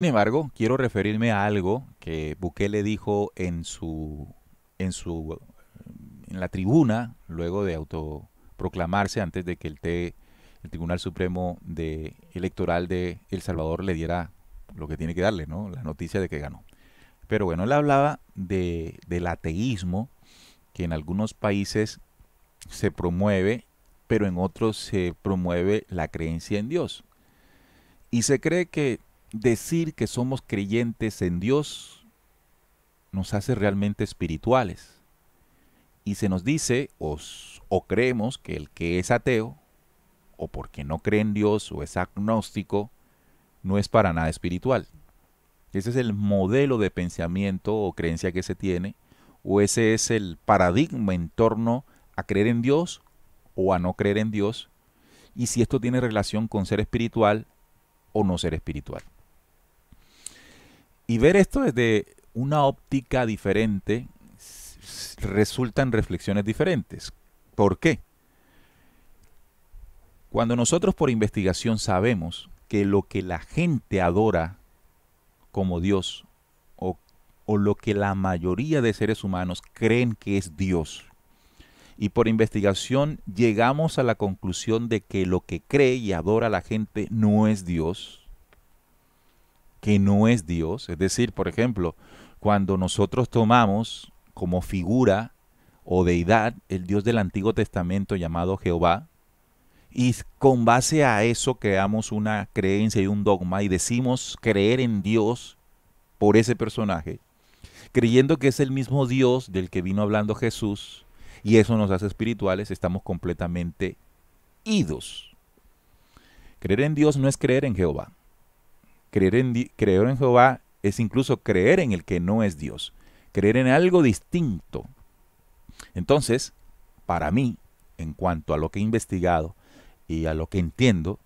Sin embargo, quiero referirme a algo que Bukele dijo en su en su en la tribuna luego de autoproclamarse antes de que el T, el Tribunal Supremo de Electoral de El Salvador le diera lo que tiene que darle, ¿no? La noticia de que ganó. Pero bueno, él hablaba del ateísmo que en algunos países se promueve, pero en otros se promueve la creencia en Dios. Y se cree que decir que somos creyentes en Dios nos hace realmente espirituales. Y se nos dice, o creemos que el que es ateo, o porque no cree en Dios, o es agnóstico, no es para nada espiritual. Ese es el modelo de pensamiento o creencia que se tiene, o ese es el paradigma en torno a creer en Dios o a no creer en Dios, y si esto tiene relación con ser espiritual o no ser espiritual. Y ver esto desde una óptica diferente resultan reflexiones diferentes. ¿Por qué? Cuando nosotros por investigación sabemos que lo que la gente adora como Dios o, o, lo que la mayoría de seres humanos creen que es Dios. Y por investigación llegamos a la conclusión de que lo que cree y adora la gente no es Dios que no es Dios. Es decir, por ejemplo, cuando nosotros tomamos como figura o deidad el Dios del Antiguo Testamento llamado Jehová, y con base a eso creamos una creencia y un dogma y decimos creer en Dios por ese personaje, creyendo que es el mismo Dios del que vino hablando Jesús, y eso nos hace espirituales, estamos completamente idos. Creer en Dios no es creer en Jehová. Creer en, creer en Jehová es incluso creer en el que no es Dios, creer en algo distinto. Entonces, para mí, en cuanto a lo que he investigado y a lo que entiendo,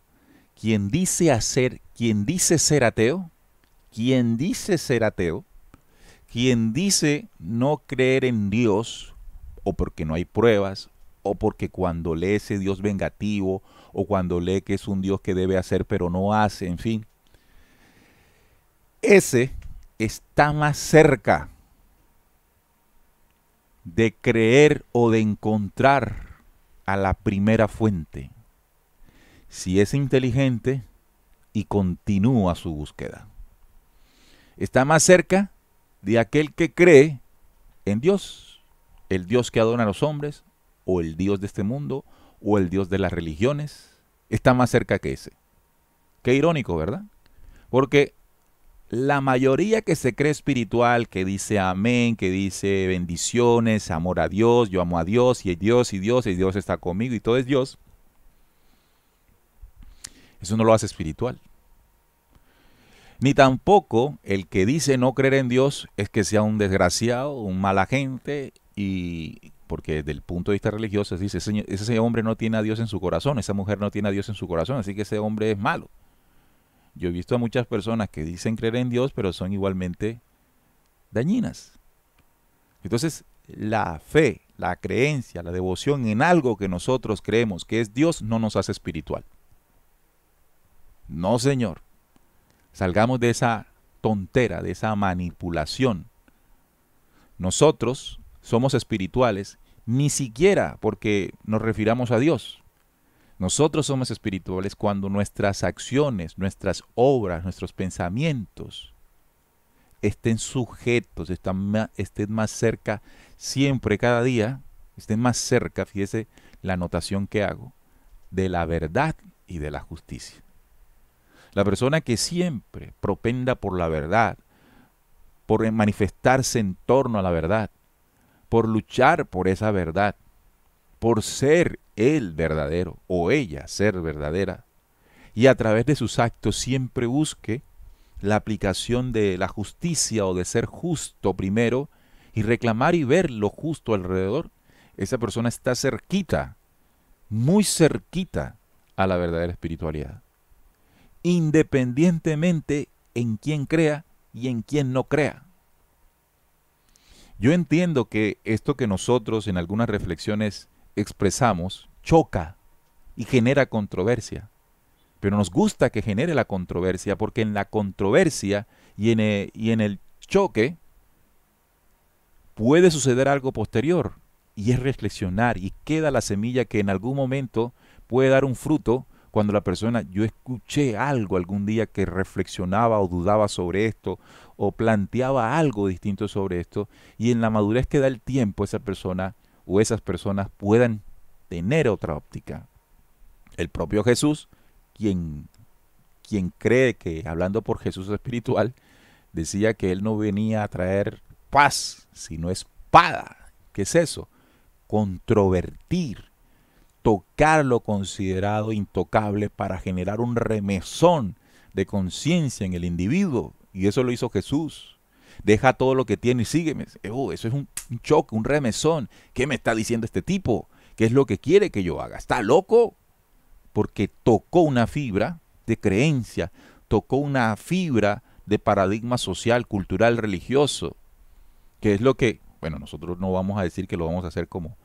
quien dice hacer, quien dice ser ateo, quien dice ser ateo, quien dice no creer en Dios, o porque no hay pruebas, o porque cuando lee ese Dios vengativo, o cuando lee que es un Dios que debe hacer pero no hace, en fin, ese está más cerca de creer o de encontrar a la primera fuente, si es inteligente y continúa su búsqueda. Está más cerca de aquel que cree en Dios, el Dios que adora a los hombres, o el Dios de este mundo, o el Dios de las religiones, está más cerca que ese. Qué irónico, ¿verdad? Porque la mayoría que se cree espiritual, que dice amén, que dice bendiciones, amor a Dios, yo amo a Dios y es Dios y Dios y Dios está conmigo y todo es Dios, eso no lo hace espiritual. Ni tampoco el que dice no creer en Dios es que sea un desgraciado, un mala gente, y porque desde el punto de vista religioso dice, ese hombre no tiene a Dios en su corazón, esa mujer no tiene a Dios en su corazón, así que ese hombre es malo. Yo he visto a muchas personas que dicen creer en Dios, pero son igualmente dañinas. Entonces, la fe, la creencia, la devoción en algo que nosotros creemos que es Dios no nos hace espiritual. No, Señor. Salgamos de esa tontera, de esa manipulación. Nosotros somos espirituales ni siquiera porque nos refiramos a Dios. Nosotros somos espirituales cuando nuestras acciones, nuestras obras, nuestros pensamientos estén sujetos, estén más cerca siempre, cada día, estén más cerca, fíjese la anotación que hago, de la verdad y de la justicia. La persona que siempre propenda por la verdad, por manifestarse en torno a la verdad, por luchar por esa verdad, por ser el verdadero o ella ser verdadera y a través de sus actos siempre busque la aplicación de la justicia o de ser justo primero y reclamar y ver lo justo alrededor, esa persona está cerquita, muy cerquita a la verdadera espiritualidad. Independientemente en quién crea y en quién no crea. Yo entiendo que esto que nosotros en algunas reflexiones expresamos choca y genera controversia. Pero nos gusta que genere la controversia porque en la controversia eh, y en el, choque puede suceder algo posterior y es reflexionar y queda la semilla que en algún momento puede dar un fruto cuando la persona, yo escuché algo algún día que reflexionaba o dudaba sobre esto o planteaba algo distinto sobre esto y en la madurez que da el tiempo esa persona o esas personas puedan tener otra óptica. El propio Jesús, quien, quien cree que, hablando por Jesús espiritual, decía que él no venía a traer paz, sino espada. ¿Qué es eso? Controvertir, tocar lo considerado intocable para generar un remesón de conciencia en el individuo. Y eso lo hizo Jesús deja todo lo que tiene y sígueme. Eh, oh, eso es un, choque, un remesón. ¿Qué me está diciendo este tipo? ¿Qué es lo que quiere que yo haga? ¿Está loco? Porque tocó una fibra de creencia, tocó una fibra de paradigma social, cultural, religioso, qué es lo que, bueno, nosotros no vamos a decir que lo vamos a hacer como,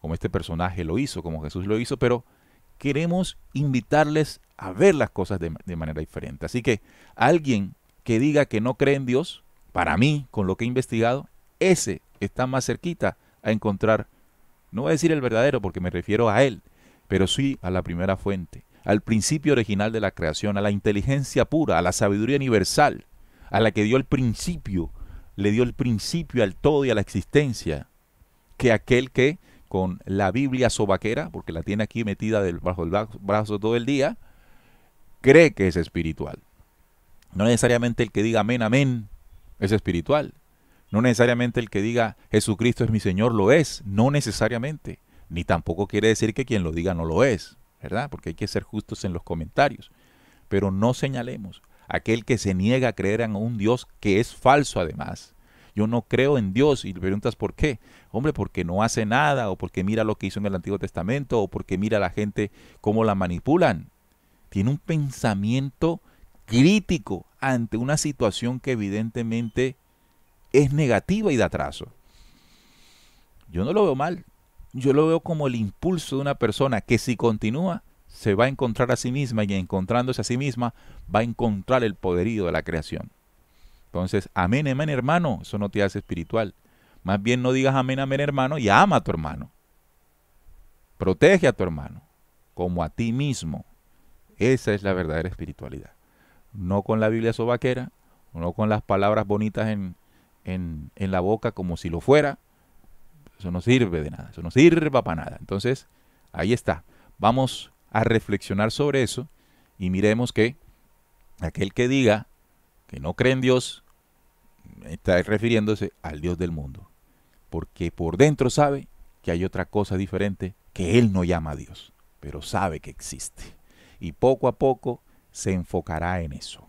como este personaje lo hizo, como Jesús lo hizo, pero queremos invitarles a ver las cosas de manera diferente. Así que alguien que diga que no cree en Dios, para mí, con lo que he investigado, ese está más cerquita a encontrar, no voy a decir el verdadero porque me refiero a él, pero sí a la primera fuente, al principio original de la creación, a la inteligencia pura, a la sabiduría universal, a la que dio el principio, le dio el principio al todo y a la existencia, que aquel que con la Biblia sobaquera, porque la tiene aquí metida del, bajo el brazo todo el día, cree que es espiritual. No necesariamente el que diga amén, amén, es espiritual. No necesariamente el que diga Jesucristo es mi Señor lo es, no necesariamente. Ni tampoco quiere decir que quien lo diga no lo es, ¿verdad? Porque hay que ser justos en los comentarios. Pero no señalemos aquel que se niega a creer en un Dios que es falso además. Yo no creo en Dios y le preguntas por qué. Hombre, porque no hace nada o porque mira lo que hizo en el Antiguo Testamento o porque mira a la gente cómo la manipulan. Tiene un pensamiento crítico ante una situación que evidentemente es negativa y de atraso. Yo no lo veo mal, yo lo veo como el impulso de una persona que si continúa se va a encontrar a sí misma y encontrándose a sí misma va a encontrar el poderío de la creación. Entonces, amén, amén hermano, eso no te hace espiritual. Más bien no digas amén, amén hermano y ama a tu hermano. Protege a tu hermano como a ti mismo. Esa es la verdadera espiritualidad no con la Biblia sobaquera, no con las palabras bonitas en, la boca como si lo fuera. Eso no sirve de nada, eso no sirve para nada. Entonces, ahí está. Vamos a reflexionar sobre eso y miremos que aquel que diga que no cree en Dios está refiriéndose al Dios del mundo, porque por dentro sabe que hay otra cosa diferente que él no llama a Dios, pero sabe que existe. Y poco a poco se enfocará en eso.